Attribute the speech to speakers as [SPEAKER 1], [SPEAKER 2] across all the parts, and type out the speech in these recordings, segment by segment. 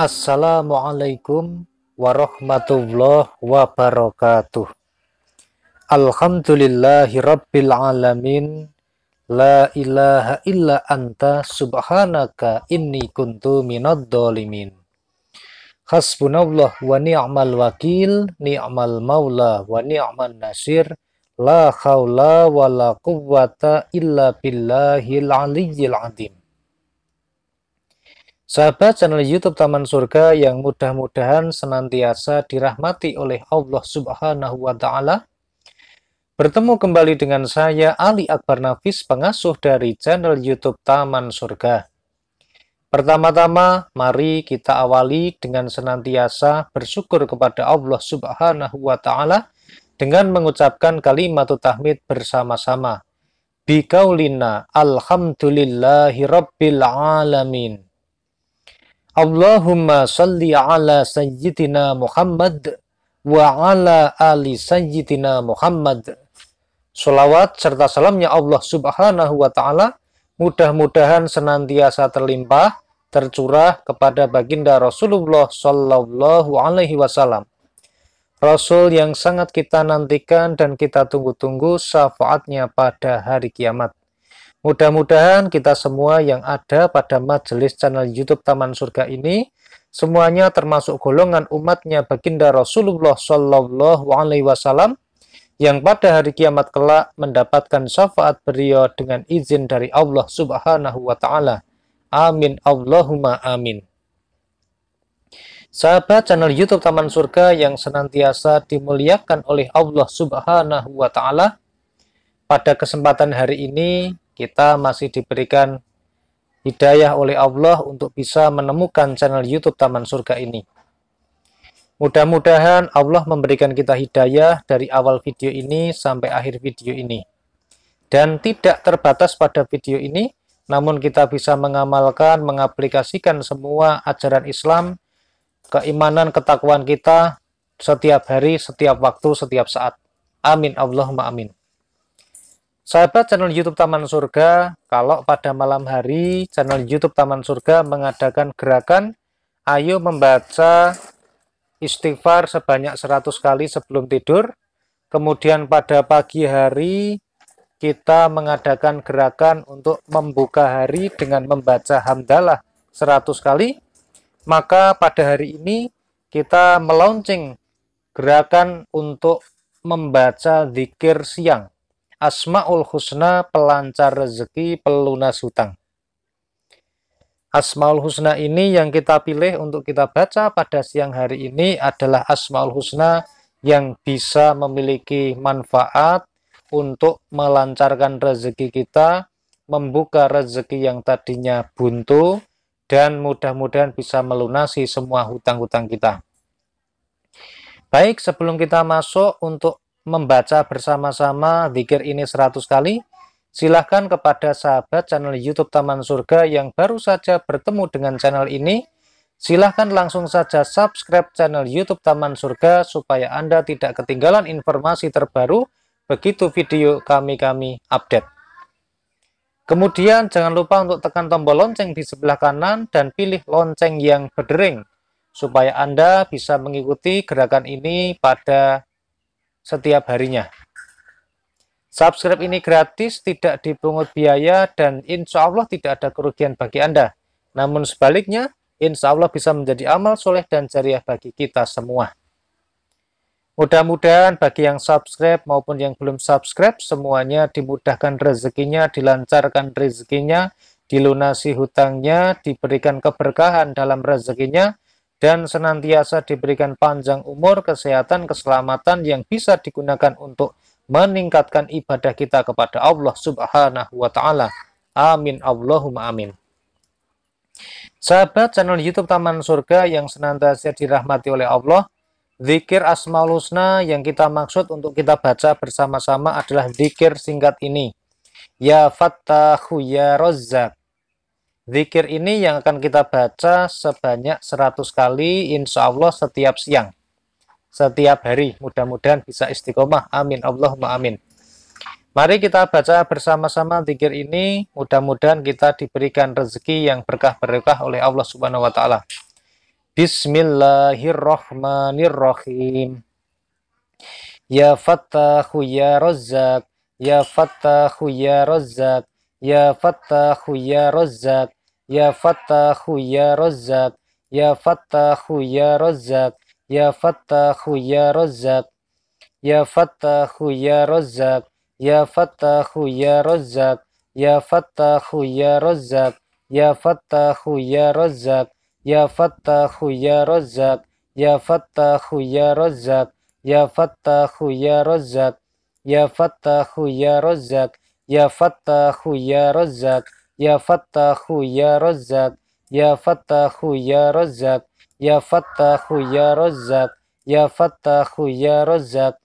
[SPEAKER 1] Assalamualaikum warahmatullahi wabarakatuh. Alhamdulillahi rabbil alamin. La ilaha illa anta subhanaka inni kuntu minad dolimin. Hasbunallah wa ni'mal wakil, ni'mal maula wa ni'mal nasir. La khawla wa la quwwata illa billahil aliyyil adim Sahabat channel YouTube Taman Surga yang mudah-mudahan senantiasa dirahmati oleh Allah Subhanahu wa taala. Bertemu kembali dengan saya Ali Akbar Nafis pengasuh dari channel YouTube Taman Surga. Pertama-tama, mari kita awali dengan senantiasa bersyukur kepada Allah Subhanahu wa taala dengan mengucapkan kalimat tahmid bersama-sama. Bikaulina alhamdulillahi rabbil alamin. Allahumma salli ala sayyidina Muhammad wa ala ali sayyidina Muhammad. Salawat serta salamnya Allah subhanahu wa ta'ala mudah-mudahan senantiasa terlimpah, tercurah kepada baginda Rasulullah sallallahu alaihi wasallam. Rasul yang sangat kita nantikan dan kita tunggu-tunggu syafaatnya pada hari kiamat. Mudah-mudahan kita semua yang ada pada majelis channel YouTube Taman Surga ini semuanya termasuk golongan umatnya baginda Rasulullah Shallallahu Alaihi Wasallam yang pada hari kiamat kelak mendapatkan syafaat beliau dengan izin dari Allah Subhanahu Wa Taala. Amin Allahumma amin. Sahabat channel YouTube Taman Surga yang senantiasa dimuliakan oleh Allah Subhanahu Wa Taala, pada kesempatan hari ini kita masih diberikan hidayah oleh Allah untuk bisa menemukan channel YouTube Taman Surga ini. Mudah-mudahan Allah memberikan kita hidayah dari awal video ini sampai akhir video ini. Dan tidak terbatas pada video ini, namun kita bisa mengamalkan, mengaplikasikan semua ajaran Islam, keimanan, ketakwaan kita setiap hari, setiap waktu, setiap saat. Amin Allahumma amin. Sahabat channel YouTube Taman Surga, kalau pada malam hari channel YouTube Taman Surga mengadakan gerakan ayo membaca istighfar sebanyak 100 kali sebelum tidur. Kemudian pada pagi hari kita mengadakan gerakan untuk membuka hari dengan membaca hamdalah 100 kali. Maka pada hari ini kita melaunching gerakan untuk membaca zikir siang Asmaul Husna pelancar rezeki, pelunas hutang. Asmaul Husna ini yang kita pilih untuk kita baca pada siang hari ini adalah Asmaul Husna yang bisa memiliki manfaat untuk melancarkan rezeki kita, membuka rezeki yang tadinya buntu, dan mudah-mudahan bisa melunasi semua hutang-hutang kita. Baik, sebelum kita masuk untuk membaca bersama-sama zikir ini 100 kali, silahkan kepada sahabat channel YouTube Taman Surga yang baru saja bertemu dengan channel ini, silahkan langsung saja subscribe channel YouTube Taman Surga supaya Anda tidak ketinggalan informasi terbaru begitu video kami-kami update. Kemudian jangan lupa untuk tekan tombol lonceng di sebelah kanan dan pilih lonceng yang berdering supaya Anda bisa mengikuti gerakan ini pada setiap harinya. Subscribe ini gratis, tidak dipungut biaya, dan insya Allah tidak ada kerugian bagi Anda. Namun sebaliknya, insya Allah bisa menjadi amal soleh dan jariah bagi kita semua. Mudah-mudahan bagi yang subscribe maupun yang belum subscribe, semuanya dimudahkan rezekinya, dilancarkan rezekinya, dilunasi hutangnya, diberikan keberkahan dalam rezekinya, dan senantiasa diberikan panjang umur, kesehatan, keselamatan yang bisa digunakan untuk meningkatkan ibadah kita kepada Allah Subhanahu wa taala. Amin Allahumma amin. Sahabat channel YouTube Taman Surga yang senantiasa dirahmati oleh Allah, zikir Asmaul Husna yang kita maksud untuk kita baca bersama-sama adalah zikir singkat ini. Ya Fattahu Ya Razzaq Zikir ini yang akan kita baca sebanyak 100 kali insya Allah setiap siang. Setiap hari. Mudah-mudahan bisa istiqomah. Amin. Allahumma amin. Mari kita baca bersama-sama zikir ini. Mudah-mudahan kita diberikan rezeki yang berkah-berkah oleh Allah Subhanahu wa taala. Bismillahirrahmanirrahim. Ya Fattahu ya ya Fattahu ya ya Fattahu ya Ya Fattahu Ya Razzaq Ya Fattahu Ya Razzaq Ya Fattahu Ya Razzaq Ya Fattahu Ya Razzaq Ya Fattahu Ya Razzaq Ya Fattahu Ya Razzaq Ya Fattahu Ya Razzaq Ya Fattahu Ya Razzaq Ya Fattahu Ya Razzaq Ya Fattahu Ya Razzaq Ya Fattahu Ya Razzaq Ya Fattahu Ya Razzaq Ya Fattahu Ya rozak Ya Fattahu Ya rozak Ya Fattahu Ya rozak Ya Fattahu Ya rozak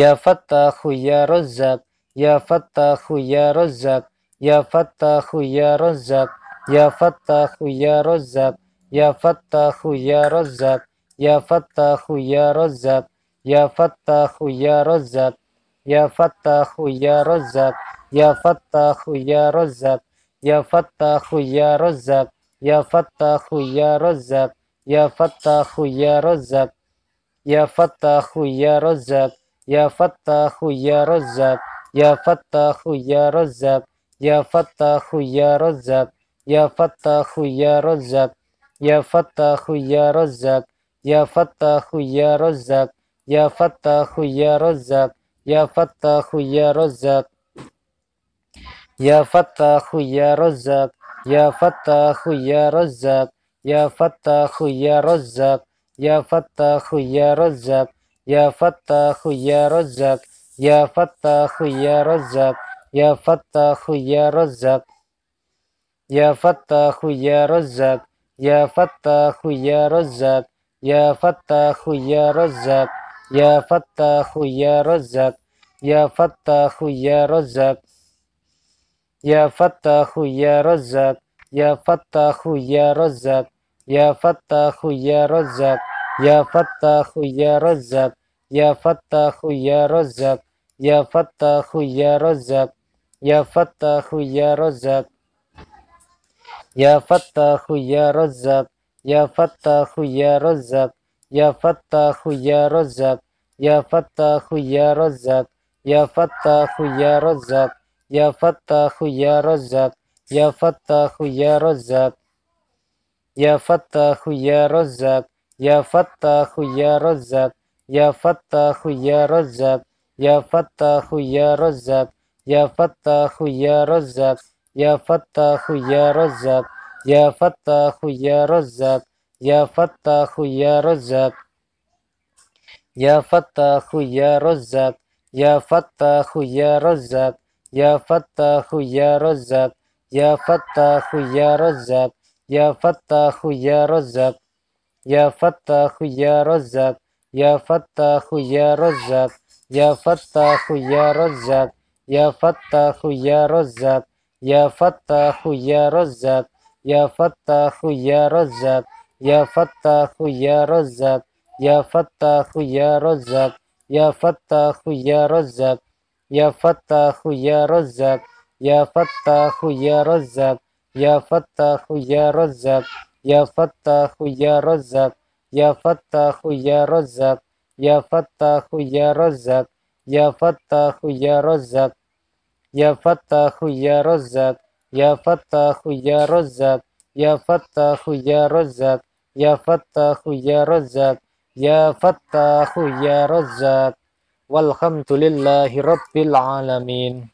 [SPEAKER 1] Ya Fattahu Ya rozak Ya Fattahu Ya rozak Ya Fattahu Ya rozak Ya Fattahu Ya rozak Ya Fattahu Ya rozak Ya Fattahu Ya rozak Ya Fattahu Ya rozak Ya Fattahu Ya Razzaq Ya Fattahu Ya Razzaq Ya Fattahu Ya Razzaq Ya Fattahu Ya Razzaq Ya Fattahu Ya Razzaq Ya Fattahu Ya Razzaq Ya Fattahu Ya Razzaq Ya Fattahu Ya Razzaq Ya Fattahu Ya Razzaq Ya Fattahu Ya Razzaq Ya Fattahu Ya Razzaq Ya Fattahu Ya Razzaq Ya Fattahu Ya Razzaq Ya Fattahu Ya Razzaq Ya Fattahu Ya Rozak, Ya Fattahu Ya Rozak, Ya Fattahu Ya Rozak, Ya Fattahu Ya Rozak, Ya Fattahu Ya Rozak, Ya Fattahu Ya Rozak, Ya Fattahu Ya Rozak, Ya Fattahu Ya Rozak, Ya Fattahu Ya Rozak, Ya Fattahu Ya Rozak, Ya Fattahu Ya Rozak. Ya Fattahu Ya Razzaq Ya Fattahu Ya Razzaq Ya Fattahu Ya Razzaq Ya Fattahu Ya Razzaq Ya Fattahu Ya Razzaq Ya Fattahu Ya Razzaq Ya Fattahu Ya Razzaq Ya Fattahu Ya Razzaq Ya Fattahu Ya Razzaq Ya Fattahu Ya Razzaq Ya Fattahu Ya Razzaq Ya Fattahu Ya Razzaq Ya Fattahu Ya Razzaq Ya Fattahu Ya rozak Ya Fattahu Ya rozak Ya Fattahu Ya rozak Ya Fattahu Ya rozak Ya Fattahu Ya rozak Ya Fattahu Ya rozak Ya Fattahu Ya rozak Ya Fattahu Ya rozak Ya Fattahu Ya rozak Ya Fattahu Ya rozak Ya Fattahu Ya rozak Ya Fattahu Ya rozak Ya Fattahu Ya Razzaq Ya Fattahu Ya Razzaq Ya Fattahu Ya Razzaq Ya Fattahu Ya Razzaq Ya Fattahu Ya Razzaq Ya Fattahu Ya Razzaq Ya Fattahu Ya Razzaq Ya Fattahu Ya Razzaq Ya Fattahu Ya Razzaq Ya Fattahu Ya Razzaq Ya Fattahu Ya Razzaq Ya Fattahu Ya Razzaq Ya Fattahu Ya Razzaq Ya Fattahu Ya Razzaq Ya Fattahu Ya Razzaq Ya Fattahu Ya Razzaq Ya Fattahu Ya Razzaq Ya Fattahu Ya Razzaq Ya Fattahu Ya Razzaq Ya Fattahu Ya Razzaq Ya Fattahu Ya Razzaq Ya Fattahu Ya Razzaq Ya Fattahu Ya Razzaq Ya Fattahu Ya Razzaq Walhamdulillahi Rabbil Alamin.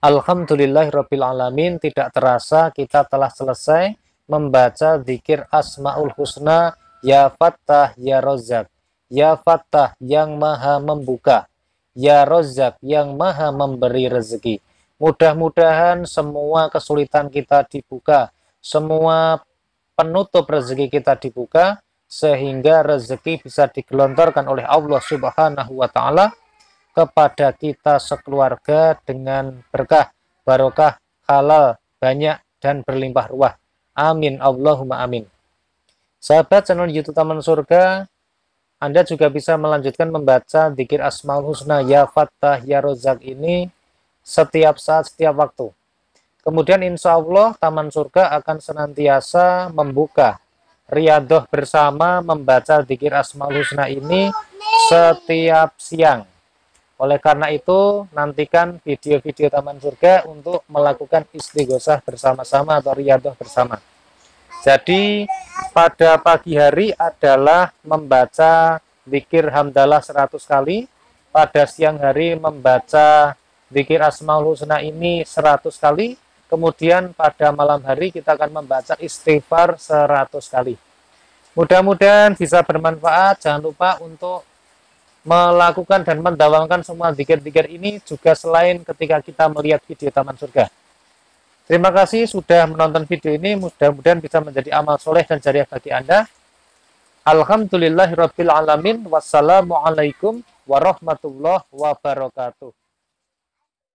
[SPEAKER 1] Alhamdulillahi Rabbil Alamin. Tidak terasa kita telah selesai membaca zikir Asma'ul Husna Ya Fattah Ya Rozak. Ya Fattah yang maha membuka. Ya Rozak yang maha memberi rezeki. Mudah-mudahan semua kesulitan kita dibuka. Semua penutup rezeki kita dibuka sehingga rezeki bisa digelontorkan oleh Allah Subhanahu wa taala kepada kita sekeluarga dengan berkah, barokah, halal, banyak dan berlimpah ruah. Amin Allahumma amin. Sahabat channel YouTube Taman Surga, Anda juga bisa melanjutkan membaca dikir Asmaul Husna Ya Fattah Ya Rozak ini setiap saat, setiap waktu. Kemudian insya Allah Taman Surga akan senantiasa membuka Riyadhah bersama membaca zikir Asmaul Husna ini setiap siang. Oleh karena itu, nantikan video-video Taman Surga untuk melakukan istighosah bersama-sama atau riyadhah bersama. Jadi, pada pagi hari adalah membaca zikir hamdalah 100 kali, pada siang hari membaca zikir asmaul husna ini 100 kali, Kemudian pada malam hari kita akan membaca istighfar 100 kali. Mudah-mudahan bisa bermanfaat. Jangan lupa untuk melakukan dan mendawamkan semua zikir-zikir ini juga selain ketika kita melihat video Taman Surga. Terima kasih sudah menonton video ini. Mudah-mudahan bisa menjadi amal soleh dan jariah bagi Anda. Alhamdulillahirrabbilalamin. Wassalamualaikum warahmatullahi wabarakatuh.